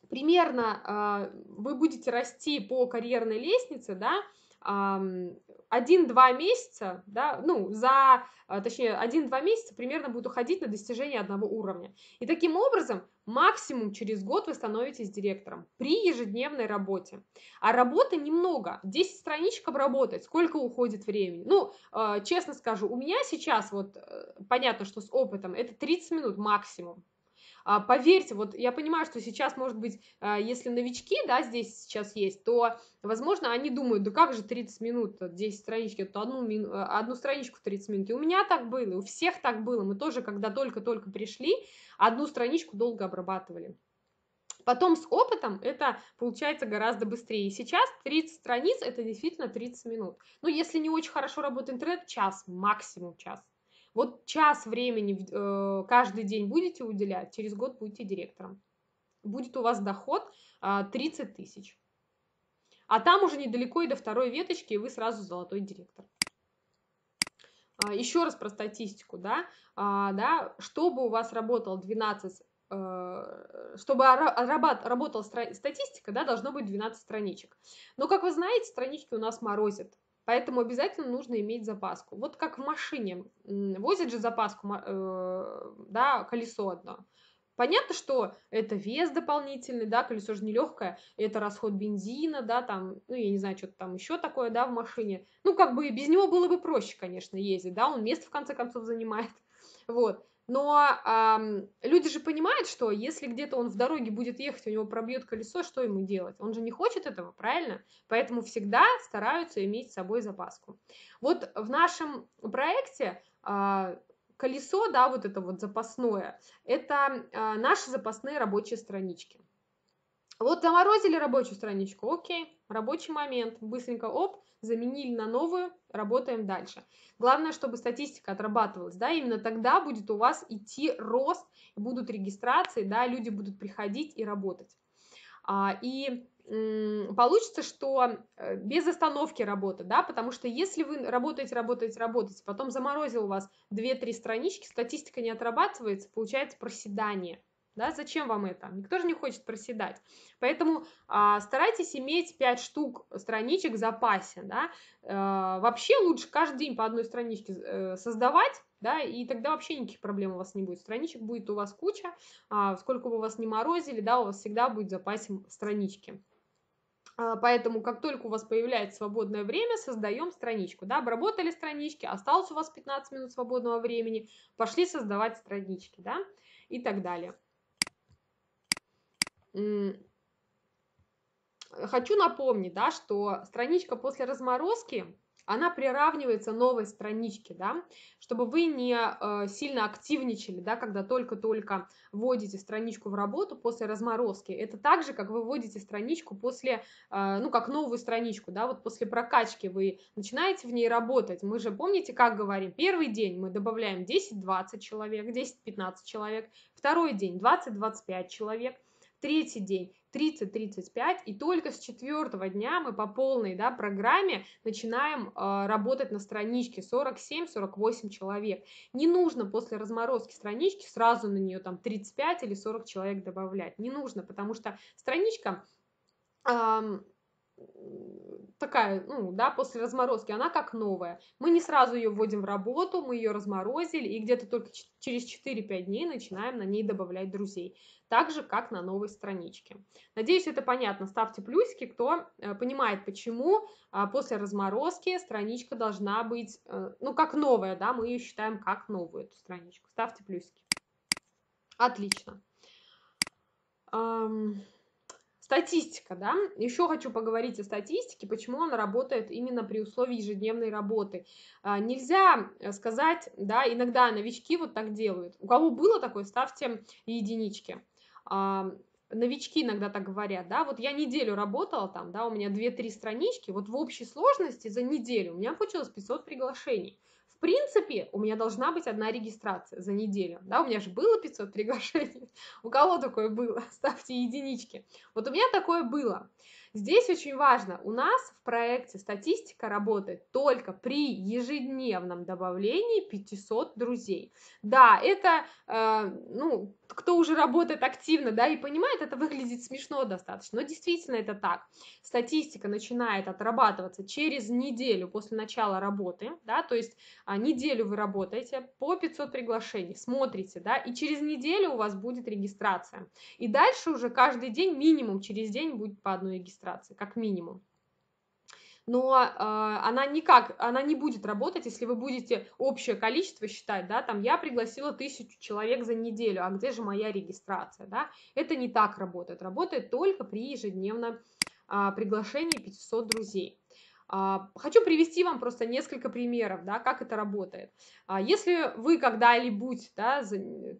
примерно э, вы будете расти по карьерной лестнице, да, один-два месяца, да, ну, за, а, точнее, один-два месяца примерно будет уходить на достижение одного уровня. И таким образом максимум через год вы становитесь директором при ежедневной работе. А работы немного, 10 страничек обработать, сколько уходит времени. Ну, а, честно скажу, у меня сейчас вот, э, понятно, что с опытом, это 30 минут максимум, а, поверьте, вот я понимаю, что сейчас, может быть, а, если новички, да, здесь сейчас есть, то, возможно, они думают, да как же 30 минут, 10 а, страничек, то одну, одну страничку 30 минут. И у меня так было, и у всех так было. Мы тоже, когда только-только пришли, одну страничку долго обрабатывали. Потом с опытом это получается гораздо быстрее. Сейчас 30 страниц это действительно 30 минут. Ну, если не очень хорошо работает интернет, час, максимум час. Вот час времени э, каждый день будете уделять, через год будете директором. Будет у вас доход 30 а, тысяч. А там уже недалеко и до второй веточки, и вы сразу золотой директор. А, еще раз про статистику, да, а, да, чтобы у вас работал 12, э, чтобы работ, работала статистика, да, должно быть 12 страничек. Но, как вы знаете, странички у нас морозят, Поэтому обязательно нужно иметь запаску. Вот как в машине. Возят же запаску, э, да, колесо одно. Понятно, что это вес дополнительный, да, колесо же нелегкое, это расход бензина, да, там, ну, я не знаю, что-то там еще такое, да, в машине. Ну, как бы без него было бы проще, конечно, ездить, да, он место, в конце концов, занимает. [LAUGHS] Вот. Но эм, люди же понимают, что если где-то он в дороге будет ехать, у него пробьет колесо, что ему делать? Он же не хочет этого, правильно? Поэтому всегда стараются иметь с собой запаску. Вот в нашем проекте э, колесо, да, вот это вот запасное, это э, наши запасные рабочие странички. Вот заморозили рабочую страничку, окей, рабочий момент, быстренько оп, заменили на новую, работаем дальше. Главное, чтобы статистика отрабатывалась, да, именно тогда будет у вас идти рост, будут регистрации, да, люди будут приходить и работать. А, и получится, что э, без остановки работа, да, потому что если вы работаете, работаете, работаете, потом заморозил у вас 2-3 странички, статистика не отрабатывается, получается проседание. Да, зачем вам это? Никто же не хочет проседать. Поэтому а, старайтесь иметь 5 штук страничек в запасе. Да? А, вообще лучше каждый день по одной страничке э, создавать, да, и тогда вообще никаких проблем у вас не будет. Страничек будет у вас куча, а, сколько бы вас ни морозили, да, у вас всегда будет в запасе странички. А, поэтому, как только у вас появляется свободное время, создаем страничку. Да, обработали странички, осталось у вас 15 минут свободного времени, пошли создавать странички, да, и так далее хочу напомнить, да, что страничка после разморозки, она приравнивается новой страничке, да, чтобы вы не э, сильно активничали, да, когда только-только вводите страничку в работу после разморозки. Это так же, как вы вводите страничку после, э, ну, как новую страничку, да, вот после прокачки вы начинаете в ней работать. Мы же, помните, как говорим, первый день мы добавляем 10-20 человек, 10-15 человек, второй день 20-25 человек – третий день 30-35, и только с четвертого дня мы по полной да, программе начинаем э, работать на страничке 47-48 человек. Не нужно после разморозки странички сразу на нее там 35 или 40 человек добавлять. Не нужно, потому что страничка... Э, такая, ну, да, после разморозки, она как новая. Мы не сразу ее вводим в работу, мы ее разморозили, и где-то только через 4-5 дней начинаем на ней добавлять друзей. Так же, как на новой страничке. Надеюсь, это понятно. Ставьте плюсики, кто э, понимает, почему а, после разморозки страничка должна быть, э, ну, как новая, да, мы ее считаем как новую, эту страничку. Ставьте плюсики. Отлично. Статистика, да? Еще хочу поговорить о статистике, почему она работает именно при условии ежедневной работы. А, нельзя э, сказать, да, иногда новички вот так делают. У кого было такое, ставьте единички. А, новички иногда так говорят, да, вот я неделю работала там, да, у меня 2-3 странички, вот в общей сложности за неделю у меня получилось 500 приглашений в принципе, у меня должна быть одна регистрация за неделю. Да, у меня же было 500 приглашений. [LAUGHS] У кого такое было? [LAUGHS] Ставьте единички. Вот у меня такое было. Здесь очень важно, у нас в проекте статистика работает только при ежедневном добавлении 500 друзей. Да, это, э, ну, кто уже работает активно, да, и понимает, это выглядит смешно достаточно, но действительно это так. Статистика начинает отрабатываться через неделю после начала работы, да, то есть а, неделю вы работаете по 500 приглашений, смотрите, да, и через неделю у вас будет регистрация. И дальше уже каждый день, минимум через день будет по одной регистрации регистрации, как минимум. Но э, она никак, она не будет работать, если вы будете общее количество считать, да, там я пригласила тысячу человек за неделю, а где же моя регистрация, да? Это не так работает, работает только при ежедневном э, приглашении 500 друзей. А, хочу привести вам просто несколько примеров, да, как это работает. Если вы когда-нибудь да,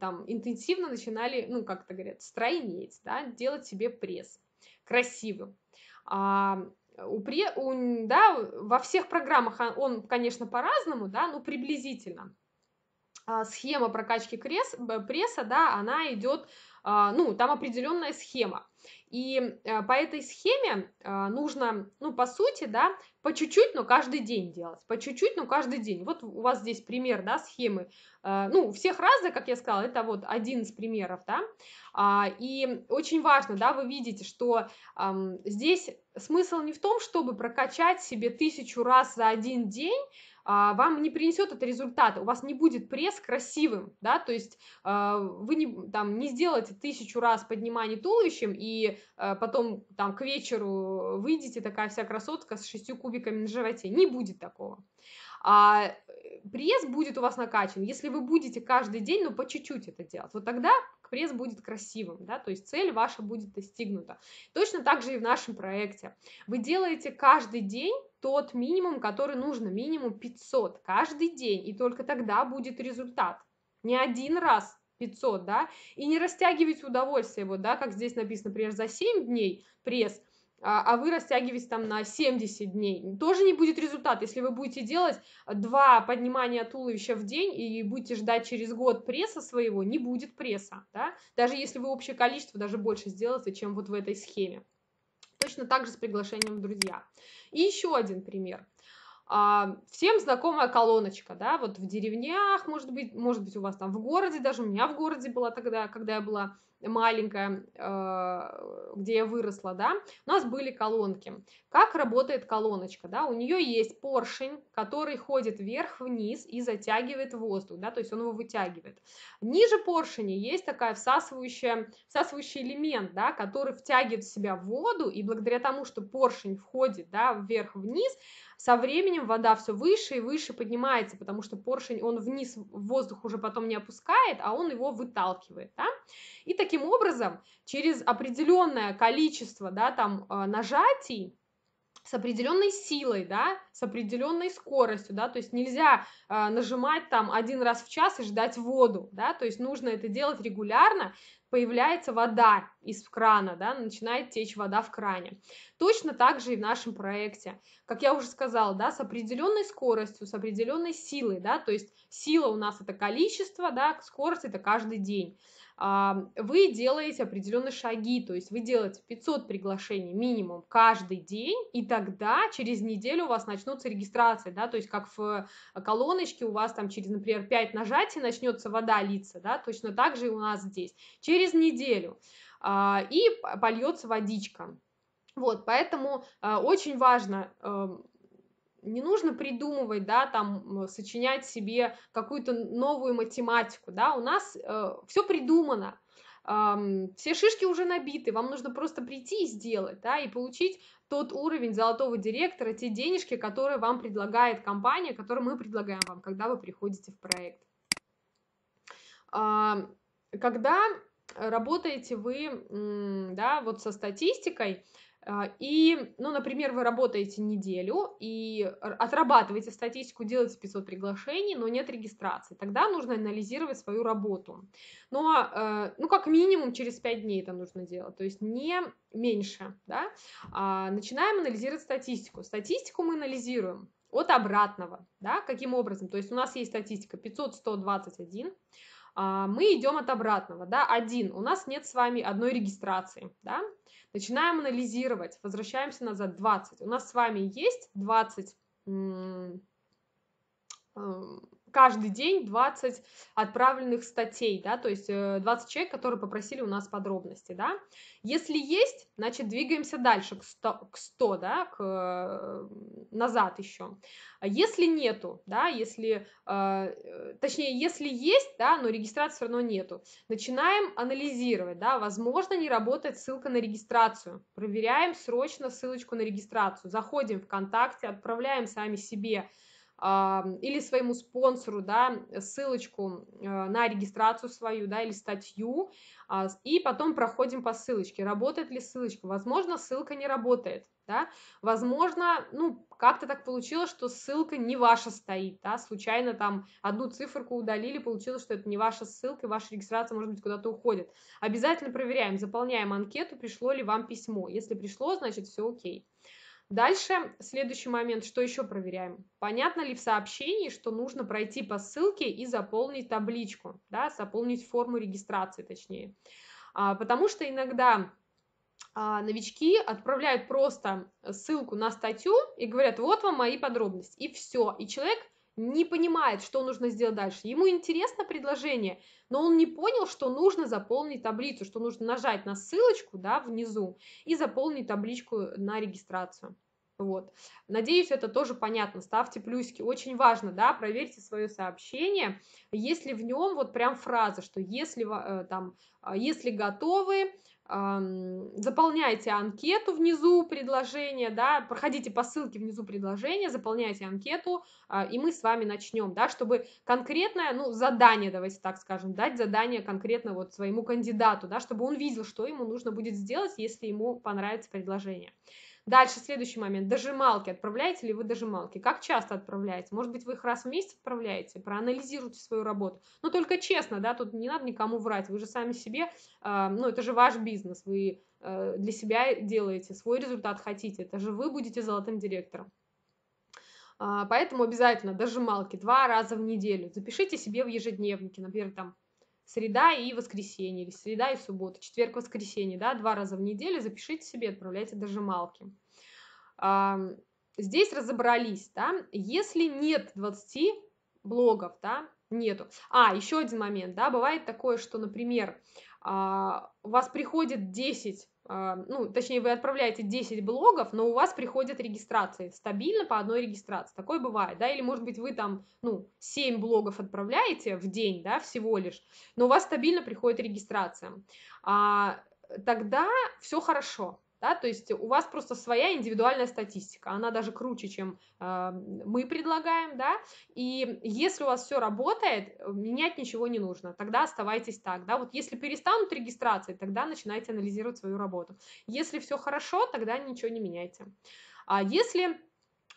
там, интенсивно начинали, ну, как это говорят, стройнеть, да, делать себе пресс, красивым. А, у, у, да, во всех программах а, он, конечно, по-разному, да, но приблизительно. А, схема прокачки пресса, да, она идет, а, ну, там определенная схема. И э, по этой схеме э, нужно, ну, по сути, да, по чуть-чуть, но каждый день делать. По чуть-чуть, но каждый день. Вот у вас здесь пример, да, схемы. Э, ну, у всех разные, как я сказала, это вот один из примеров, да. А, и очень важно, да, вы видите, что здесь смысл не в том, чтобы прокачать себе тысячу раз за один день, а, вам не принесет это результат, у вас не будет пресс красивым, да, то есть а, вы не, там, не сделаете тысячу раз поднимание туловищем, и а, потом там к вечеру выйдете такая вся красотка с шестью кубиками на животе, не будет такого. А э, пресс будет у вас накачан, если вы будете каждый день, ну, по чуть-чуть это делать, вот тогда пресс будет красивым, да, то есть цель ваша будет достигнута. Точно так же и в нашем проекте. Вы делаете каждый день тот минимум, который нужно, минимум 500 каждый день, и только тогда будет результат. Не один раз 500, да, и не растягивайте удовольствие, вот, да, как здесь написано, например, за 7 дней пресс, а, а вы растягиваетесь там на 70 дней. Тоже не будет результат. Если вы будете делать два поднимания туловища в день и будете ждать через год пресса своего, не будет пресса, да? Даже если вы общее количество даже больше сделаете, чем вот в этой схеме. Точно так же с приглашением в друзья. И еще один пример. А, всем знакомая колоночка, да, вот в деревнях, может быть, может быть, у вас там в городе, даже у меня в городе была тогда, когда я была маленькая, э, где я выросла, да, у нас были колонки. Как работает колоночка, да, у нее есть поршень, который ходит вверх-вниз и затягивает воздух, да, то есть он его вытягивает. Ниже поршня есть такая всасывающая, всасывающий элемент, да, который втягивает в себя воду, и благодаря тому, что поршень входит, да, вверх-вниз, со временем вода все выше и выше поднимается, потому что поршень, он вниз воздух уже потом не опускает, а он его выталкивает, да. И таким образом, через определенное количество, да, там, э, нажатий, с определенной силой, да, с определенной скоростью, да, то есть нельзя э, нажимать там один раз в час и ждать воду, да, то есть нужно это делать регулярно, появляется вода из крана, да, начинает течь вода в кране. Точно так же и в нашем проекте. Как я уже сказала, да, с определенной скоростью, с определенной силой, да, то есть сила у нас это количество, да, скорость это каждый день. А, вы делаете определенные шаги, то есть вы делаете 500 приглашений минимум каждый день, и тогда через неделю у вас начнутся регистрации, да, то есть как в колоночке у вас там через, например, 5 нажатий начнется вода литься, да, точно так же и у нас здесь, через неделю, а, и польется водичка. Вот, поэтому а, очень важно эм, не нужно придумывать, да, там, э, сочинять себе какую-то новую математику, да, у нас э, все придумано, эм, все шишки уже набиты, вам нужно просто прийти и сделать, да, и получить тот уровень золотого директора, те денежки, которые вам предлагает компания, которые мы предлагаем вам, когда вы приходите в проект. Эм, когда работаете вы, да, вот со статистикой, а, и, ну, например, вы работаете неделю и отрабатываете статистику, делаете 500 приглашений, но нет регистрации. Тогда нужно анализировать свою работу. Но, э, ну, как минимум через 5 дней это нужно делать, то есть не меньше, да. А, начинаем анализировать статистику. Статистику мы анализируем от обратного, да, каким образом. То есть у нас есть статистика 500-121, а, мы идем от обратного, да, один, у нас нет с вами одной регистрации, да, Начинаем анализировать, возвращаемся назад 20. У нас с вами есть 20 каждый день 20 отправленных статей, да, то есть 20 э, человек, которые попросили у нас подробности, да. Если есть, значит, двигаемся дальше к 100, к 100 да, к, э, назад еще. Если нету, да, если, э, точнее, если есть, да, но регистрации все равно нету, начинаем анализировать, да, возможно, не работает ссылка на регистрацию, проверяем срочно ссылочку на регистрацию, заходим в ВКонтакте, отправляем сами себе а, или своему спонсору, да, ссылочку э, на регистрацию свою, да, или статью, а, и потом проходим по ссылочке. Работает ли ссылочка? Возможно, ссылка не работает, да, возможно, ну, как-то так получилось, что ссылка не ваша стоит, да, случайно там одну циферку удалили, получилось, что это не ваша ссылка, и ваша регистрация, может быть, куда-то уходит. Обязательно проверяем, заполняем анкету, пришло ли вам письмо. Если пришло, значит, все окей. Дальше, следующий момент, что еще проверяем. Понятно ли в сообщении, что нужно пройти по ссылке и заполнить табличку, да, заполнить форму регистрации точнее. А, потому что иногда а, новички отправляют просто ссылку на статью и говорят, вот вам мои подробности, и все. И человек не понимает, что нужно сделать дальше. Ему интересно предложение, но он не понял, что нужно заполнить таблицу, что нужно нажать на ссылочку да, внизу и заполнить табличку на регистрацию. Вот. Надеюсь, это тоже понятно. Ставьте плюсики. Очень важно, да, проверьте свое сообщение. Если в нем вот прям фраза, что если э, там, а, если готовы, заполняйте анкету внизу предложения, да, проходите по ссылке внизу предложения, заполняйте анкету, а, и мы с вами начнем, да, чтобы конкретное, ну, задание, давайте так скажем, дать задание конкретно вот своему кандидату, да, чтобы он видел, что ему нужно будет сделать, если ему понравится предложение. Дальше, следующий момент. Дожималки. Отправляете ли вы дожималки? Как часто отправляете? Может быть, вы их раз в месяц отправляете? Проанализируйте свою работу. Но ну, только честно, да, тут не надо никому врать. Вы же сами себе, э, ну, это же ваш бизнес. Вы э, для себя делаете, свой результат хотите. Это же вы будете золотым директором. Э, поэтому обязательно дожималки два раза в неделю. Запишите себе в ежедневнике, например, там среда и воскресенье, или среда и суббота, четверг, воскресенье, да, два раза в неделю запишите себе, отправляйте дожималки. Здесь разобрались, да, если нет 20 блогов, да, нету. А, еще один момент, да, бывает такое, что, например, а, у вас приходит 10 а, ну, точнее, вы отправляете 10 блогов, но у вас приходят регистрации, стабильно по одной регистрации, такое бывает, да, или, может быть, вы там, ну, 7 блогов отправляете в день, да, всего лишь, но у вас стабильно приходит регистрация, а, тогда все хорошо, да, то есть у вас просто своя индивидуальная статистика, она даже круче, чем э, мы предлагаем, да, и если у вас все работает, э, менять ничего не нужно, тогда оставайтесь так, да, вот если перестанут регистрации, тогда начинайте анализировать свою работу, если все хорошо, тогда ничего не меняйте. А если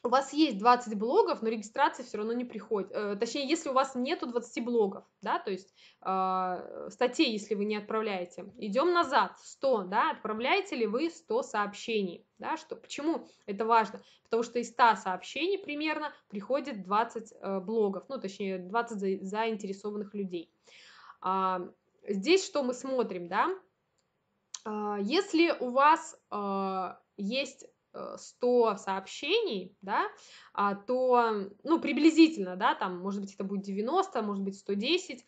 у вас есть 20 блогов, но регистрации все равно не приходит. Э, точнее, если у вас нету 20 блогов, да, то есть э, статей, если вы не отправляете. Идем назад, 100, да, отправляете ли вы 100 сообщений, да, что, почему это важно? Потому что из 100 сообщений примерно приходит 20 э, блогов, ну, точнее, 20 за, заинтересованных людей. А, здесь что мы смотрим, да? А, если у вас а, есть 100 э, сообщений, да, а, то, ну, приблизительно, да, там, может быть, это будет 90, может быть, 110,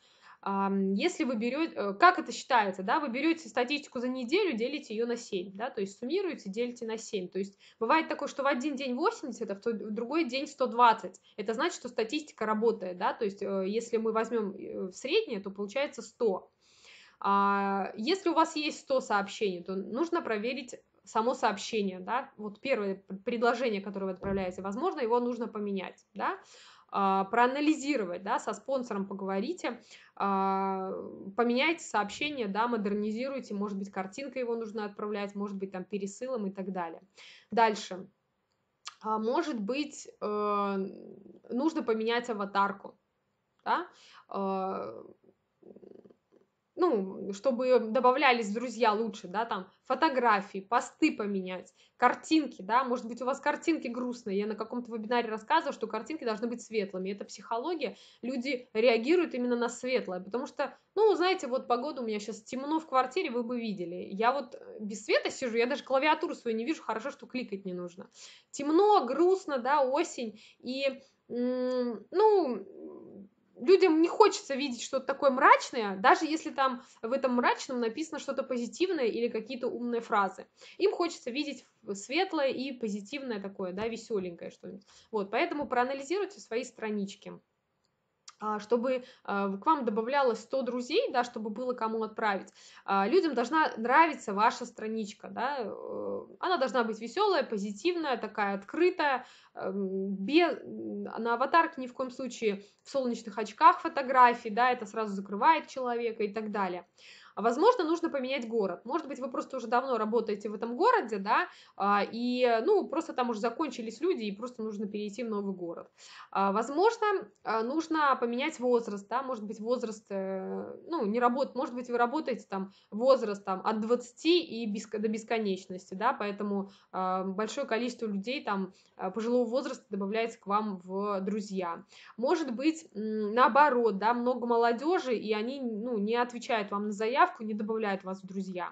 если вы берете, э, как это считается, да, вы берете статистику за неделю, делите ее на 7, да, то есть суммируете, делите на 7, то есть бывает такое, что в один день 80, а в другой день 120, это значит, что статистика работает, да, то есть э, если мы возьмем в среднее, то получается 100, а, если у вас есть 100 сообщений, то нужно проверить само сообщение, да, вот первое предложение, которое вы отправляете, возможно, его нужно поменять, да, а, проанализировать, да, со спонсором поговорите, а, поменяйте сообщение, да, модернизируйте, может быть, картинка его нужно отправлять, может быть, там, пересылом и так далее. Дальше. А, может быть, э, нужно поменять аватарку, да, ну, чтобы добавлялись друзья лучше, да, там, фотографии, посты поменять, картинки, да, может быть, у вас картинки грустные, я на каком-то вебинаре рассказывала, что картинки должны быть светлыми, это психология, люди реагируют именно на светлое, потому что, ну, знаете, вот погода у меня сейчас темно в квартире, вы бы видели, я вот без света сижу, я даже клавиатуру свою не вижу, хорошо, что кликать не нужно, темно, грустно, да, осень, и, ну, людям не хочется видеть что-то такое мрачное, даже если там в этом мрачном написано что-то позитивное или какие-то умные фразы. Им хочется видеть светлое и позитивное такое, да, веселенькое что-нибудь. Вот, поэтому проанализируйте свои странички. А, чтобы а, к вам добавлялось 100 друзей, да, чтобы было кому отправить. А, людям должна нравиться ваша страничка, да, э, она должна быть веселая, позитивная, такая открытая, эм, без, на аватарке ни в коем случае в солнечных очках фотографии, да, это сразу закрывает человека и так далее. А возможно, нужно поменять город. Может быть, вы просто уже давно работаете в этом городе, да, а, и, ну, просто там уже закончились люди, и просто нужно перейти в новый город. А, возможно, а, нужно поменять возраст, да, может быть, возраст, э, ну, не работает, может быть, вы работаете там возраст там от 20 и без, до бесконечности, да, поэтому большое количество людей там пожилого возраста добавляется к вам в друзья. Может быть, наоборот, да, много молодежи, и они, ну, не отвечают вам на заявку, заявку, не добавляет вас в друзья.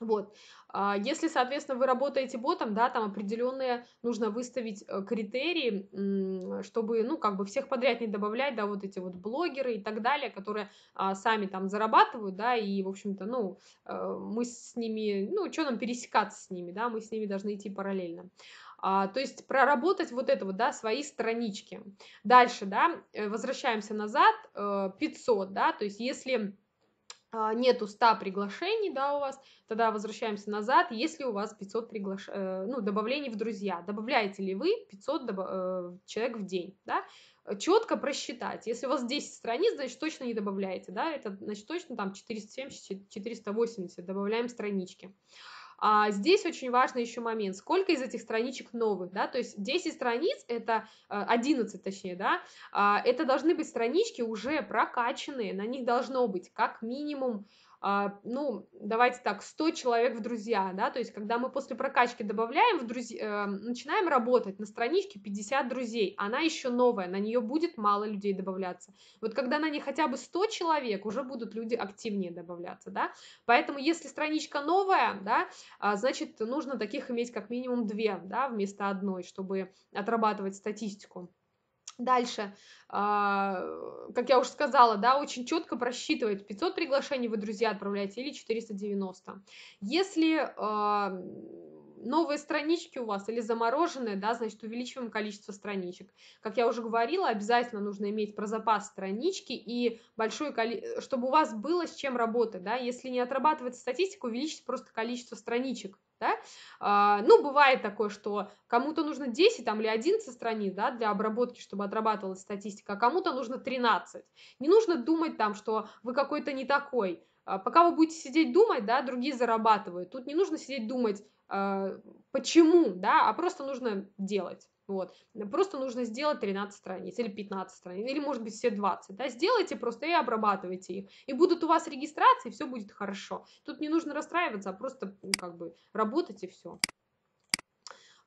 Вот. А, если, соответственно, вы работаете ботом, да, там определенные нужно выставить э, критерии, чтобы, ну, как бы всех подряд не добавлять, да, вот эти вот блогеры и так далее, которые а, сами там зарабатывают, да, и, в общем-то, ну, э, мы с ними, ну, что нам пересекаться с ними, да, мы с ними должны идти параллельно. А, то есть проработать вот это вот, да, свои странички. Дальше, да, э, возвращаемся назад, 500, да, то есть если а, нету 100 приглашений, да, у вас, тогда возвращаемся назад, если у вас 500 приглаш... Э, ну, добавлений в друзья, добавляете ли вы 500 добав... Э, человек в день, да, четко просчитать, если у вас 10 страниц, значит, точно не добавляете, да, это, значит, точно там 470-480 добавляем странички, а здесь очень важный еще момент, сколько из этих страничек новых, да, то есть 10 страниц, это 11 э, точнее, да, а, это должны быть странички уже прокачанные, на них должно быть как минимум а, ну, давайте так, 100 человек в друзья, да, то есть когда мы после прокачки добавляем в друзья, э, начинаем работать на страничке 50 друзей, она еще новая, на нее будет мало людей добавляться. Вот когда на ней хотя бы 100 человек, уже будут люди активнее добавляться, да, поэтому если страничка новая, да, а, значит, нужно таких иметь как минимум 2, да, вместо одной, чтобы отрабатывать статистику. Дальше, а, как я уже сказала, да, очень четко просчитывать, 500 приглашений вы, друзья, отправляете или 490. Если а, новые странички у вас или замороженные, да, значит, увеличиваем количество страничек. Как я уже говорила, обязательно нужно иметь про запас странички и большое количество, чтобы у вас было с чем работать, да, если не отрабатывается статистика, увеличить просто количество страничек, да. А, ну, бывает такое, что кому-то нужно 10 там, или 11 страниц, да, для обработки, чтобы отрабатывалась статистика, а кому-то нужно 13. Не нужно думать там, что вы какой-то не такой. А, пока вы будете сидеть думать, да, другие зарабатывают. Тут не нужно сидеть думать, а, почему, да, а просто нужно делать. Вот. Просто нужно сделать 13 страниц или 15 страниц, или, может быть, все 20. Да? Сделайте просто и обрабатывайте их. И будут у вас регистрации, все будет хорошо. Тут не нужно расстраиваться, а просто как бы работать и все.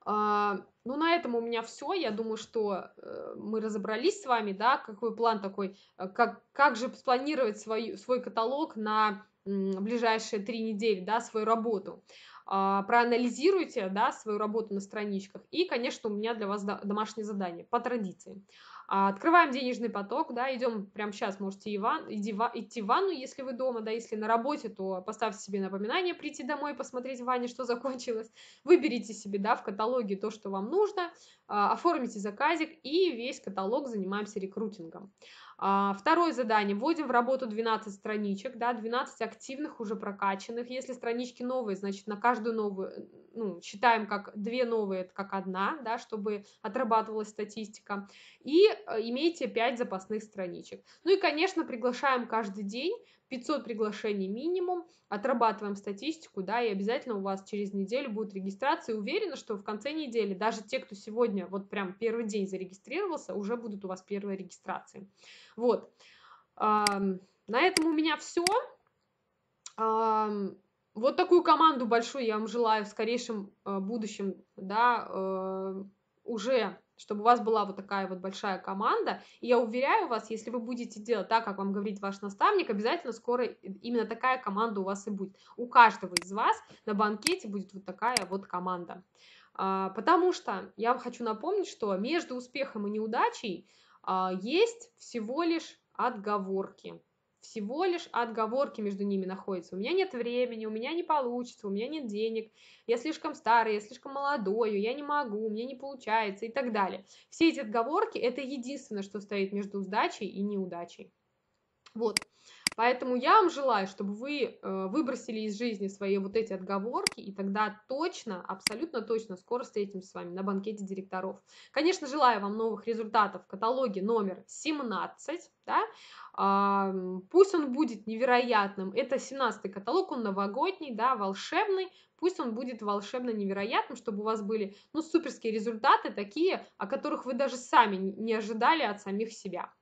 А, ну, на этом у меня все. Я думаю, что э, мы разобрались с вами, да, какой план такой, э, как, как же спланировать свой, свой каталог на ближайшие три недели, да, свою работу. А, проанализируйте да, свою работу на страничках. И, конечно, у меня для вас домашнее задание по традиции. А, открываем денежный поток, да, идем прямо сейчас, можете и иди, идти в ванну, если вы дома, да, если на работе, то поставьте себе напоминание прийти домой, посмотреть в ванне, что [LAUGHS] закончилось, выберите себе, да, в каталоге то, что вам нужно, а, оформите заказик, и весь каталог занимаемся рекрутингом. А, второе задание. Вводим в работу 12 страничек, да, 12 активных, уже прокачанных. Если странички новые, значит, на каждую новую, ну, считаем как две новые, это как одна, да, чтобы отрабатывалась статистика. И э, имейте 5 запасных страничек. Ну и, конечно, приглашаем каждый день 500 приглашений минимум, отрабатываем статистику, да, и обязательно у вас через неделю будут регистрации. Уверена, что в конце недели даже те, кто сегодня вот прям первый день зарегистрировался, уже будут у вас первые регистрации. Вот. На этом у меня все. Вот такую команду большую я вам желаю в скорейшем э, будущем, да, э, уже чтобы у вас была вот такая вот большая команда. И я уверяю вас, если вы будете делать так, как вам говорит ваш наставник, обязательно скоро именно такая команда у вас и будет. У каждого из вас на банкете будет вот такая вот команда. А, потому что я вам хочу напомнить, что между успехом и неудачей а, есть всего лишь отговорки всего лишь отговорки между ними находятся. У меня нет времени, у меня не получится, у меня нет денег, я слишком старый, я слишком молодой, я не могу, у меня не получается и так далее. Все эти отговорки – это единственное, что стоит между сдачей и неудачей. Вот. Поэтому я вам желаю, чтобы вы э, выбросили из жизни свои вот эти отговорки, и тогда точно, абсолютно точно скоро встретимся с вами на банкете директоров. Конечно, желаю вам новых результатов в каталоге номер 17. Да? Пусть он будет невероятным. Это 17-й каталог, он новогодний, да, волшебный. Пусть он будет волшебно невероятным, чтобы у вас были ну, суперские результаты, такие, о которых вы даже сами не ожидали от самих себя.